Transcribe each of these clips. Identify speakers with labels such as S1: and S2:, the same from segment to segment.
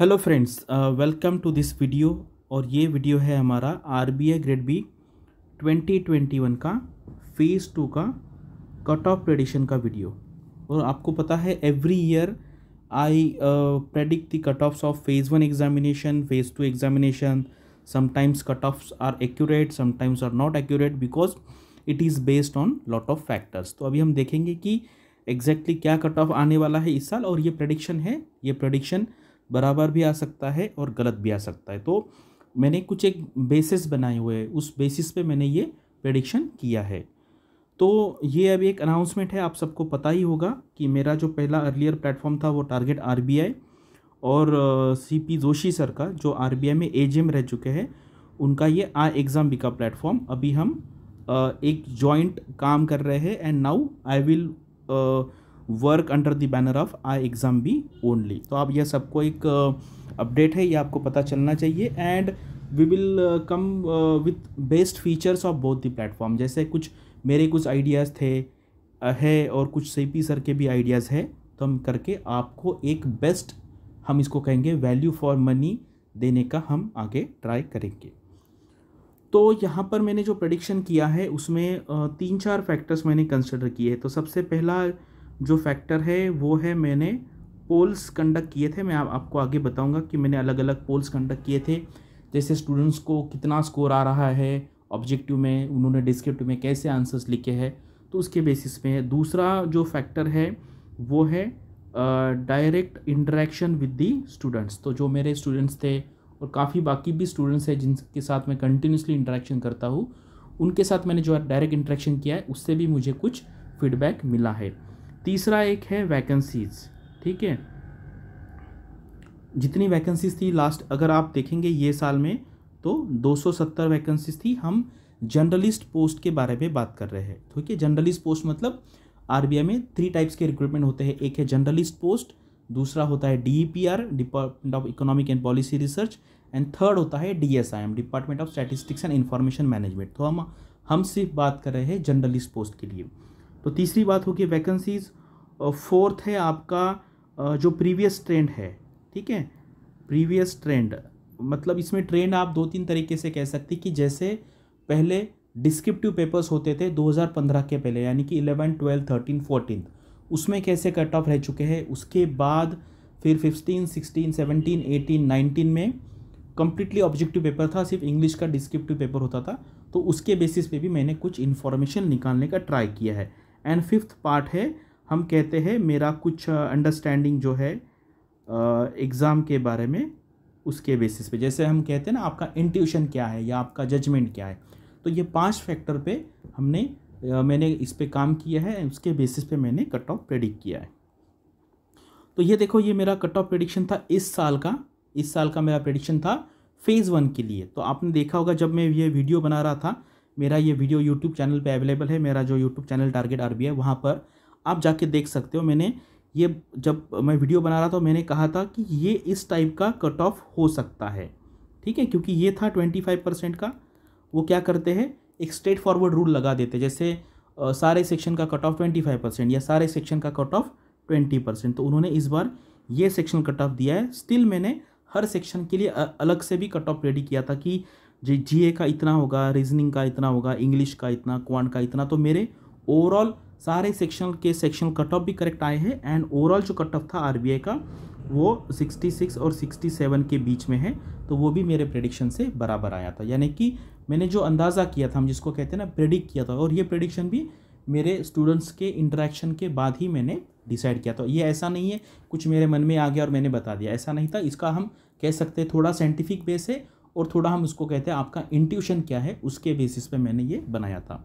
S1: hello friends welcome to this video और ये video है हमारा R B I grade B twenty twenty one का फेज़ टू का कट ऑफ प्रेडिक्शन का वीडियो और आपको पता है every year I predict the cut offs of phase one examination phase two examination sometimes cut offs are accurate sometimes are not accurate because it is based on lot of factors तो अभी हम देखेंगे कि exactly exactly क्या cut off आने वाला है इस साल और ये प्रडिक्शन है ये प्रडिक्शन बराबर भी आ सकता है और गलत भी आ सकता है तो मैंने कुछ एक बेसिस बनाए हुए हैं उस बेसिस पे मैंने ये प्रडिक्शन किया है तो ये अभी एक अनाउंसमेंट है आप सबको पता ही होगा कि मेरा जो पहला अर्लियर प्लेटफॉर्म था वो टारगेट आर और पी जोशी सर का जो आर में ए रह चुके हैं उनका ये आ एग्ज़ाम बिका प्लेटफॉर्म अभी हम एक जॉइंट काम कर रहे हैं and now I will work under the banner of I exam B only तो आप यह सबको एक अपडेट uh, है यह आपको पता चलना चाहिए and we will come with best features of both the platform जैसे कुछ मेरे कुछ आइडियाज़ थे uh, है और कुछ सी सर के भी आइडियाज़ है तो हम करके आपको एक बेस्ट हम इसको कहेंगे वैल्यू फॉर मनी देने का हम आगे ट्राई करेंगे तो यहाँ पर मैंने जो प्रडिक्शन किया है उसमें uh, तीन चार फैक्टर्स मैंने कंसिडर किए तो सबसे पहला जो फैक्टर है वो है मैंने पोल्स कंडक्ट किए थे मैं आपको आगे बताऊंगा कि मैंने अलग अलग पोल्स कंडक्ट किए थे जैसे स्टूडेंट्स को कितना स्कोर आ रहा है ऑब्जेक्टिव में उन्होंने डिस्क्रिप्टिव में कैसे आंसर्स लिखे हैं तो उसके बेसिस पे है दूसरा जो फैक्टर है वो है direct interaction with the students तो जो मेरे स्टूडेंट्स थे और काफ़ी बाकी भी स्टूडेंट्स हैं जिनके साथ मैं कंटिन्यूसली इंटरेक्शन करता हूँ उनके साथ मैंने जो डायरेक्ट इंटरेक्शन किया है उससे भी मुझे कुछ फीडबैक मिला है तीसरा एक है वैकेंसीज़ ठीक है जितनी वैकेंसीज थी लास्ट अगर आप देखेंगे ये साल में तो 270 वैकेंसीज थी हम जर्नलिस्ट पोस्ट के बारे में बात कर रहे हैं ठीक है जर्नलिस्ट पोस्ट मतलब आरबीआई में थ्री टाइप्स के रिक्रूटमेंट होते हैं एक है जर्नलिस्ट पोस्ट दूसरा होता है R department of economic and policy research and third होता है DSIM department of statistics and information management तो हम हम सिर्फ बात कर रहे हैं जर्नलिस्ट पोस्ट के लिए तो तीसरी बात होगी वैकेंसीज़ फोर्थ है आपका जो प्रीवियस ट्रेंड है ठीक है प्रीवियस ट्रेंड मतलब इसमें ट्रेंड आप दो तीन तरीके से कह सकती कि जैसे पहले डिस्क्रिप्टिव पेपर्स होते थे 2015 के पहले यानी कि 11, 12, 13, 14 उसमें कैसे कट ऑफ रह चुके हैं उसके बाद फिर 15, 16, 17, 18, 19 में कम्प्लीटली ऑब्जेक्टिव पेपर था सिर्फ इंग्लिश का डिस्क्रिप्टिव पेपर होता था तो उसके बेसिस पे भी मैंने कुछ इन्फॉर्मेशन निकालने का ट्राई किया है एंड फिफ्थ पार्ट है हम कहते हैं मेरा कुछ अंडरस्टैंडिंग जो है एग्ज़ाम के बारे में उसके बेसिस पे जैसे हम कहते हैं ना आपका इंट्यूशन क्या है या आपका जजमेंट क्या है तो ये पांच फैक्टर पे हमने आ, मैंने इस पर काम किया है उसके बेसिस पे मैंने कट ऑफ प्रेडिक्ट किया है तो ये देखो ये मेरा कट ऑफ प्रेडिक्शन था इस साल का इस साल का मेरा प्रडिक्शन था फेज़ वन के लिए तो आपने देखा होगा जब मैं ये वीडियो बना रहा था मेरा ये वीडियो यूट्यूब चैनल पे अवेलेबल है मेरा जो यूट्यूब चैनल टारगेट आर है वहाँ पर आप जाके देख सकते हो मैंने ये जब मैं वीडियो बना रहा था मैंने कहा था कि ये इस टाइप का कट ऑफ हो सकता है ठीक है क्योंकि ये था ट्वेंटी फाइव परसेंट का वो क्या करते हैं एक स्ट्रेट फॉरवर्ड रूल लगा देते जैसे आ, सारे सेक्शन का cut off twenty five percent या सारे सेक्शन का कट ऑफ ट्वेंटी परसेंट तो उन्होंने इस बार ये सेक्शन कट ऑफ दिया है स्टिल मैंने हर सेक्शन के लिए अलग से भी कट ऑफ रेडी किया था कि जी ए का इतना होगा रीजनिंग का इतना होगा इंग्लिश का इतना क्वान का इतना तो मेरे ओवरऑल सारे सेक्शन के सेक्शन कट ऑफ भी करेक्ट आए हैं एंड ओवरऑल जो कट ऑफ था आर का वो 66 और 67 के बीच में है तो वो भी मेरे प्रडिक्शन से बराबर आया था यानी कि मैंने जो अंदाज़ा किया था हम जिसको कहते हैं ना प्रेडिक्ट किया था और ये प्रडिक्शन भी मेरे स्टूडेंट्स के इंटरेक्शन के बाद ही मैंने डिसाइड किया था ये ऐसा नहीं है कुछ मेरे मन में आ गया और मैंने बता दिया ऐसा नहीं था इसका हम कह सकते थोड़ा साइंटिफिक बेस है और थोड़ा हम उसको कहते हैं आपका इंट्यूशन क्या है उसके बेसिस पे मैंने ये बनाया था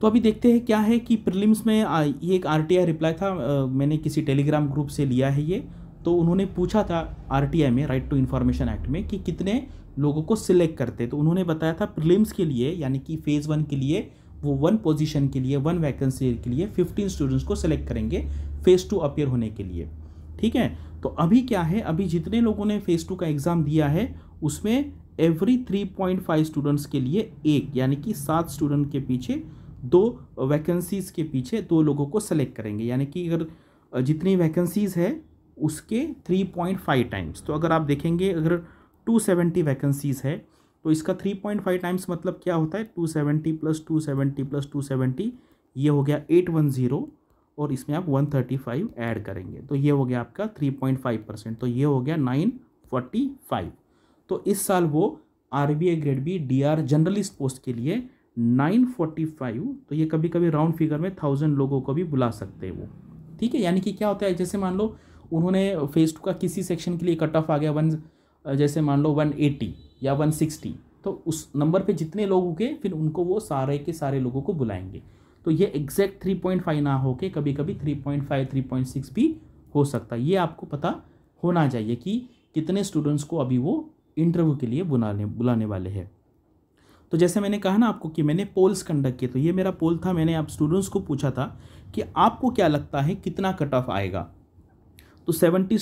S1: तो अभी देखते हैं क्या है कि प्रिलिम्स में ये एक आर रिप्लाई था आ, मैंने किसी टेलीग्राम ग्रुप से लिया है ये तो उन्होंने पूछा था आर में राइट टू इन्फॉर्मेशन एक्ट में कि कितने लोगों को सिलेक्ट करते तो उन्होंने बताया था प्रिलिम्स के लिए यानी कि फेज़ वन के लिए वो वन पोजीशन के लिए वन वैकेंसी के लिए फिफ्टीन स्टूडेंट्स को सिलेक्ट करेंगे फेज़ टू अपेयर होने के लिए ठीक है तो अभी क्या है अभी जितने लोगों ने फेज़ टू का एग्ज़ाम दिया है उसमें every three point five students के लिए एक यानी कि सात स्टूडेंट के पीछे दो वैकेंसीज़ के पीछे दो लोगों को सेलेक्ट करेंगे यानी कि अगर जितनी वैकेंसीज़ है उसके थ्री पॉइंट फाइव टाइम्स तो अगर आप देखेंगे अगर टू सेवेंटी वैकेंसीज़ है तो इसका थ्री पॉइंट फाइव टाइम्स मतलब क्या होता है two seventy plus two seventy plus two seventy ये हो गया एट वन ज़ीरो और इसमें आप वन थर्टी फाइव ऐड करेंगे तो ये हो गया आपका थ्री पॉइंट फाइव परसेंट तो ये हो गया नाइन फोर्टी फाइव तो इस साल वो R B I grade B D R journalist post के लिए नाइन फोर्टी फाइव तो ये कभी कभी राउंड फिगर में थाउजेंड लोगों को भी बुला सकते हैं वो ठीक है यानी कि क्या होता है जैसे मान लो उन्होंने फेज टू का किसी सेक्शन के लिए कट ऑफ आ गया वन जैसे मान लो वन एटी या वन सिक्सटी तो उस नंबर पे जितने लोग होंगे फिर उनको वो सारे के सारे लोगों को बुलाएंगे तो ये एग्जैक्ट थ्री पॉइंट फाइव ना हो के कभी कभी three point five three point six भी हो सकता है ये आपको पता होना चाहिए कि कितने स्टूडेंट्स को अभी वो इंटरव्यू के लिए बुलाने बुलाने वाले हैं तो जैसे मैंने कहा ना आपको कि मैंने पोल्स कंडक्ट किए तो ये मेरा पोल था मैंने आप स्टूडेंट्स को पूछा था कि आपको क्या लगता है कितना कट ऑफ आएगा तो सेवेंटी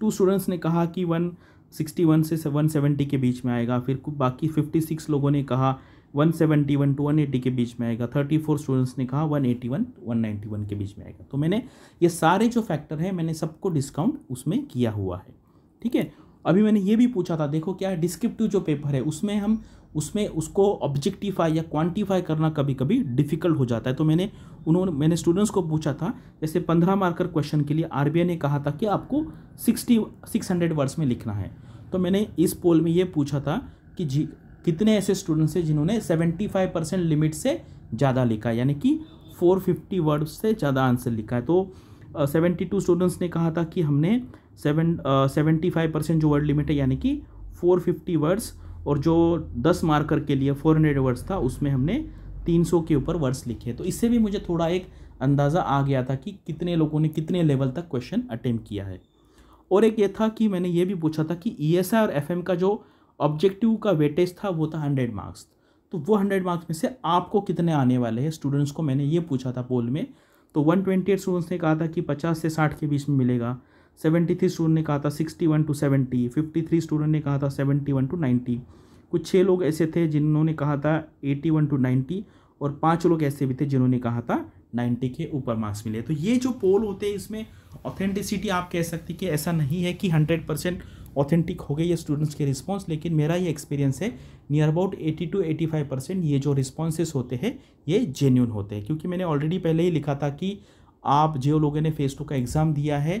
S1: टू स्टूडेंट्स ने कहा कि वन सिक्सटी वन से वन सेवेंटी के बीच में आएगा फिर बाकी फिफ्टी सिक्स लोगों ने कहा one seventy one to one eighty के बीच में आएगा थर्टी फोर स्टूडेंट्स ने कहा one eighty one one ninety one के बीच में आएगा तो मैंने ये सारे जो फैक्टर हैं मैंने सबको डिस्काउंट उसमें किया हुआ है ठीक है अभी मैंने ये भी पूछा था देखो क्या है डिस्क्रिप्टिव जो पेपर है उसमें हम उसमें उसको ऑब्जेक्टिफाई या क्वांटिफाई करना कभी कभी डिफिकल्ट हो जाता है तो मैंने उन्होंने मैंने स्टूडेंट्स को पूछा था जैसे पंद्रह मार्कर क्वेश्चन के लिए आर ने कहा था कि आपको सिक्सटी सिक्स हंड्रेड वर्ड्स में लिखना है तो मैंने इस पोल में ये पूछा था कि जी कितने ऐसे स्टूडेंट्स हैं जिन्होंने सेवेंटी फाइव परसेंट लिमिट से ज़्यादा लिखा है यानी कि फोर फिफ्टी वर्ड्स से ज़्यादा आंसर लिखा है तो सेवेंटी टू स्टूडेंट्स ने कहा था कि हमने सेवन सेवेंटी फाइव परसेंट जो वर्ड लिमिट है यानी कि फोर फिफ्टी वर्ड्स और जो दस मार्कर के लिए फोर हंड्रेड वर्ड्स था उसमें हमने तीन सौ के ऊपर वर्ड्स लिखे तो इससे भी मुझे थोड़ा एक अंदाज़ा आ गया था कि कितने लोगों ने कितने लेवल तक क्वेश्चन अटेम्प्ट किया है और एक ये था कि मैंने ये भी पूछा था कि ई e और एफ का जो ऑब्जेक्टिव का वेटेज था वो था हंड्रेड मार्क्स तो वो हंड्रेड मार्क्स में से आपको कितने आने वाले हैं स्टूडेंट्स को मैंने ये पूछा था पोल में तो वन ट्वेंटी एट स्टूडेंट्स ने कहा था कि पचास से साठ के बीच में मिलेगा सेवेंटी थ्री स्टूडेंट ने कहा था sixty one to seventy fifty three student ने कहा था सेवेंटी वन टू नाइन्टी कुछ छः लोग ऐसे थे जिन्होंने कहा था एटी वन टू नाइन्टी और पाँच लोग ऐसे भी थे जिन्होंने कहा था नाइन्टी के ऊपर मार्क्स मिले तो ये जो पोल होते हैं इसमें ऑथेंटिसिटी आप कह सकती कि ऐसा नहीं है कि हंड्रेड परसेंट ऑथेंटिक हो गए ये स्टूडेंट्स के रिस्पॉन्स लेकिन मेरा ये एक्सपीरियंस है near about eighty to eighty five percent ये जो रिस्पॉन्सेस होते हैं ये जेन्यून होते हैं क्योंकि मैंने ऑलरेडी पहले ही लिखा था कि आप जो लोगों ने फेस टू का एग्ज़ाम दिया है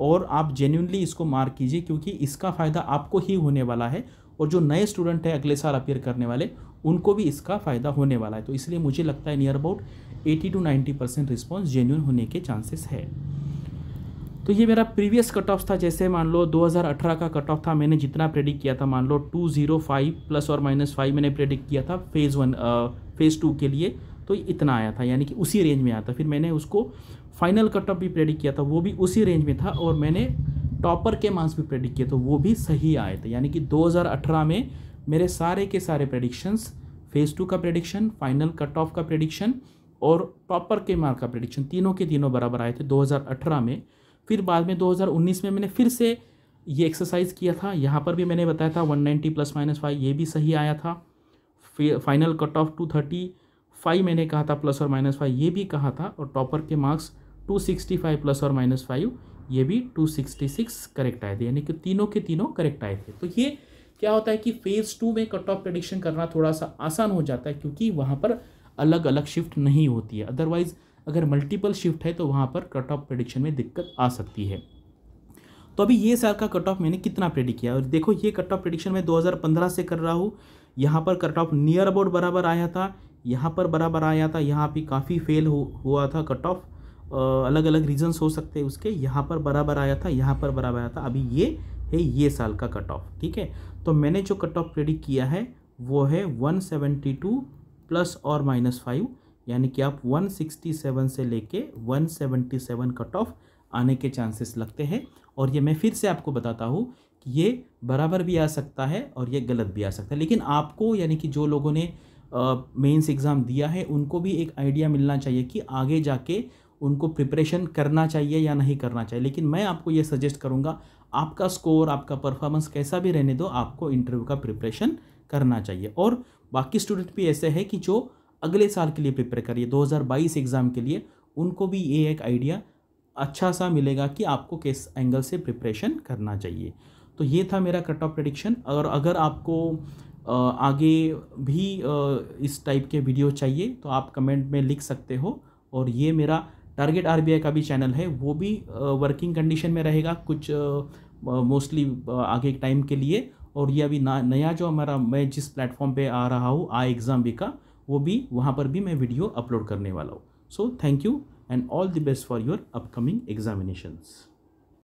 S1: और आप जेन्यूनली इसको मार्क कीजिए क्योंकि इसका फ़ायदा आपको ही होने वाला है और जो नए स्टूडेंट हैं अगले साल अपेयर करने वाले उनको भी इसका फ़ायदा होने वाला है तो इसलिए मुझे लगता है near about eighty to ninety percent response genuine होने के चांसेस है तो ये मेरा प्रीवियस कट ऑफ था जैसे मान लो 2018 का कट ऑफ था मैंने जितना प्रेडिक्ट किया था मान लो 205 प्लस और माइनस फाइव मैंने प्रेडिक्ट किया था फेज़ वन फेज़ टू के लिए तो इतना आया था यानी कि उसी रेंज में आया था फिर मैंने उसको फाइनल कट ऑफ भी प्रेडिक्ट किया था वो भी उसी रेंज में था और मैंने टॉपर के मार्क्स भी प्रेडिक्ट किए थे तो वो भी सही आए थे यानी कि 2018 में मेरे सारे के सारे प्रेडिक्शंस फेज़ टू का प्रेडिक्शन फाइनल कट ऑफ का प्रेडिक्शन और टॉपर के मार्क का प्रेडिक्शन तीनों के तीनों बराबर आए थे 2018 में फिर बाद में 2019 में मैंने फिर से ये एक्सरसाइज किया था यहाँ पर भी मैंने बताया था वन प्लस माइनस फाइव ये भी सही आया था फिर final cut off two thirty five मैंने कहा था प्लस और माइनस फाइव ये भी कहा था और टॉपर के marks two sixty five plus और माइनस फाइव ये भी टू सिक्सटी सिक्स करेक्ट आए थे यानी कि तीनों के तीनों करेक्ट आए थे तो ये क्या होता है कि फेज़ टू में कट ऑफ प्रडिक्शन करना थोड़ा सा आसान हो जाता है क्योंकि वहाँ पर अलग अलग शिफ्ट नहीं होती है अदरवाइज़ अगर मल्टीपल शिफ्ट है तो वहाँ पर कट ऑफ प्रडिक्शन में दिक्कत आ सकती है तो अभी ये साल का कट ऑफ मैंने कितना प्रेडिक किया और देखो ये कट ऑफ प्रडिक्शन मैं 2015 से कर रहा हूँ यहाँ पर कट ऑफ नियर अबाउट बराबर आया था यहाँ पर बराबर आया था यहाँ भी काफ़ी फेल हो हुआ था कट ऑफ अलग अलग रीजन्स हो सकते हैं उसके यहाँ पर बराबर आया था यहाँ पर बराबर आया था अभी ये है ये साल का कट ऑफ ठीक है तो मैंने जो कट ऑफ प्रेडिक किया है वो है 172 प्लस और माइनस फाइव यानी कि आप 167 से लेके 177 कट ऑफ आने के चांसेस लगते हैं और ये मैं फिर से आपको बताता हूँ कि ये बराबर भी आ सकता है और ये गलत भी आ सकता है लेकिन आपको यानी कि जो लोगों ने मेंस एग्ज़ाम दिया है उनको भी एक आइडिया मिलना चाहिए कि आगे जाके उनको प्रिपरेशन करना चाहिए या नहीं करना चाहिए लेकिन मैं आपको ये सजेस्ट करूँगा आपका स्कोर आपका परफॉर्मेंस कैसा भी रहने दो आपको इंटरव्यू का प्रिपरेशन करना चाहिए और बाकी स्टूडेंट भी ऐसे है कि जो अगले साल के लिए प्रिपेयर करिए 2022 एग्ज़ाम के लिए उनको भी ये एक आइडिया अच्छा सा मिलेगा कि आपको किस एंगल से प्रिपरेशन करना चाहिए तो ये था मेरा कट ऑफ प्रडिक्शन और अगर आपको आगे भी इस टाइप के वीडियो चाहिए तो आप कमेंट में लिख सकते हो और ये मेरा टारगेट आर का भी चैनल है वो भी वर्किंग कंडीशन में रहेगा कुछ मोस्टली आगे टाइम के लिए और ये अभी ना नया जो हमारा मैं जिस प्लेटफॉर्म पे आ रहा हूँ आई एग्ज़ाम भी का वो भी वहाँ पर भी मैं वीडियो अपलोड करने वाला हूँ so thank you and all the best for your upcoming examinations